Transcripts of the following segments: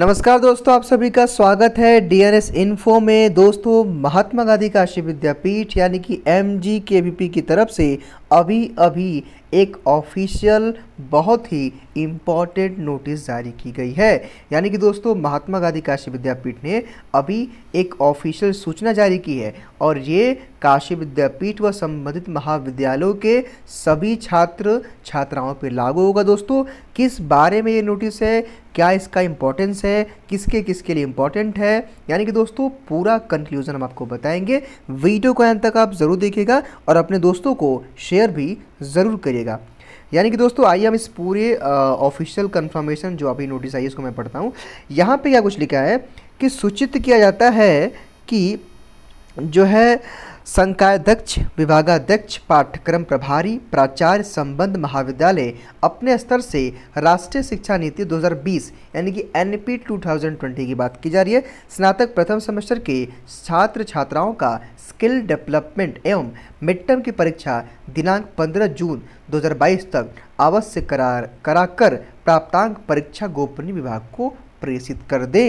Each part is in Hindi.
नमस्कार दोस्तों आप सभी का स्वागत है डीएनएस इन्फो में दोस्तों महात्मा गांधी काशी विद्यापीठ यानी कि एम जी की तरफ से अभी अभी एक ऑफिशियल बहुत ही इम्पॉर्टेंट नोटिस जारी की गई है यानी कि दोस्तों महात्मा गांधी काशी विद्यापीठ ने अभी एक ऑफिशियल सूचना जारी की है और ये काशी विद्यापीठ व संबंधित महाविद्यालयों के सभी छात्र छात्राओं पर लागू होगा दोस्तों किस बारे में ये नोटिस है क्या इसका इम्पोर्टेंस है किसके किसके लिए इम्पोर्टेंट है यानी कि दोस्तों पूरा कंक्लूजन हम आपको बताएंगे वीडियो को अंत तक आप ज़रूर देखिएगा और अपने दोस्तों को शेयर शेयर भी ज़रूर करिएगा यानी कि दोस्तों आइए हम इस पूरे ऑफिशियल कंफर्मेशन जो अभी नोटिस आई है इसको मैं पढ़ता हूँ यहाँ पे क्या कुछ लिखा है कि सूचित किया जाता है कि जो है संकायध्यक्ष विभागाध्यक्ष पाठ्यक्रम प्रभारी प्राचार्य संबंध महाविद्यालय अपने स्तर से राष्ट्रीय शिक्षा नीति 2020 यानी कि एन पी की बात की जा रही है स्नातक प्रथम सेमेस्टर के छात्र छात्राओं का स्किल डेवलपमेंट एवं मिड टर्म की परीक्षा दिनांक 15 जून 2022 तक अवश्य करार कराकर प्राप्तांक परीक्षा गोपनीय विभाग को प्रेषित कर दे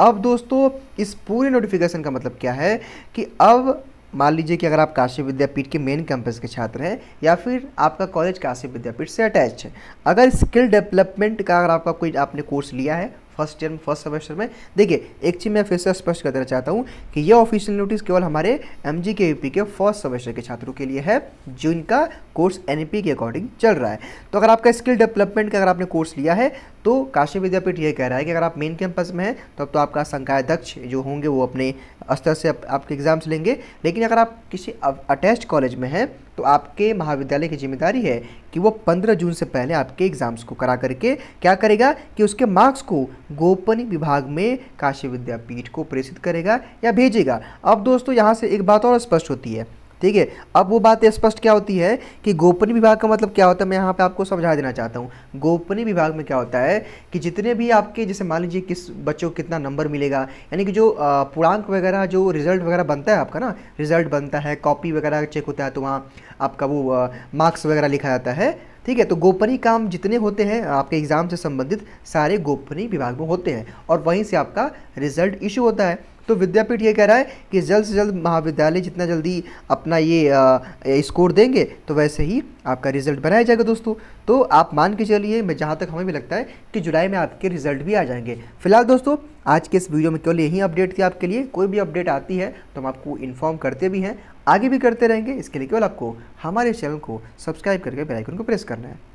अब दोस्तों इस पूरे नोटिफिकेशन का मतलब क्या है कि अब मान लीजिए कि अगर आप काशी विद्यापीठ के मेन कैंपस के छात्र हैं या फिर आपका कॉलेज काशी विद्यापीठ से अटैच है अगर स्किल डेवलपमेंट का अगर आपका कोई आपने कोर्स लिया है फर्स्ट ईयर में फर्स्ट सेमेस्टर में देखिए एक चीज़ मैं फिर से स्पष्ट कर देना चाहता हूँ कि यह ऑफिशियल नोटिस केवल हमारे एम जी के के फर्स्ट सेमेस्टर के छात्रों के लिए है जिनका कोर्स एन ई पी के अकॉर्डिंग चल रहा है तो अगर आपका स्किल डेवलपमेंट का अगर आपने कोर्स लिया है तो काशी विद्यापीठ ये कह रहा है कि अगर आप मेन कैंपस में हैं तब तो, तो आपका अध्यक्ष जो होंगे वो अपने स्तर से आपके एग्ज़ाम्स लेंगे लेकिन अगर आप किसी अटैच कॉलेज में हैं तो आपके महाविद्यालय की जिम्मेदारी है कि वो 15 जून से पहले आपके एग्ज़ाम्स को करा करके क्या करेगा कि उसके मार्क्स को गोपनीय विभाग में काशी विद्यापीठ को प्रेषित करेगा या भेजेगा अब दोस्तों यहाँ से एक बात और स्पष्ट होती है ठीक है अब वो बात स्पष्ट क्या होती है कि गोपनीय विभाग का मतलब क्या होता है मैं यहाँ पे आपको समझा देना चाहता हूँ गोपनीय विभाग में क्या होता है कि जितने भी आपके जैसे मान लीजिए किस बच्चों को कितना नंबर मिलेगा यानी कि जो पूर्णांक वगैरह जो रिजल्ट वगैरह बनता है आपका ना रिजल्ट बनता है कॉपी वगैरह चेक होता है तो वहाँ आपका वो मार्क्स वगैरह लिखा जाता है ठीक है तो गोपनीय काम जितने होते हैं आपके एग्ज़ाम से संबंधित सारे गोपनीय विभाग में होते हैं और वहीं से आपका रिजल्ट इशू होता है तो विद्यापीठ ये कह रहा है कि जल्द से जल्द महाविद्यालय जितना जल्दी अपना ये स्कोर देंगे तो वैसे ही आपका रिजल्ट बनाया जाएगा दोस्तों तो आप मान के चलिए मैं जहाँ तक हमें भी लगता है कि जुलाई में आपके रिजल्ट भी आ जाएंगे फिलहाल दोस्तों आज के इस वीडियो में केवल यही अपडेट थी आपके लिए कोई भी अपडेट आती है तो हम आपको इन्फॉर्म करते भी हैं आगे भी करते रहेंगे इसके लिए केवल आपको हमारे चैनल को सब्सक्राइब करके बेलाइकन को प्रेस करना है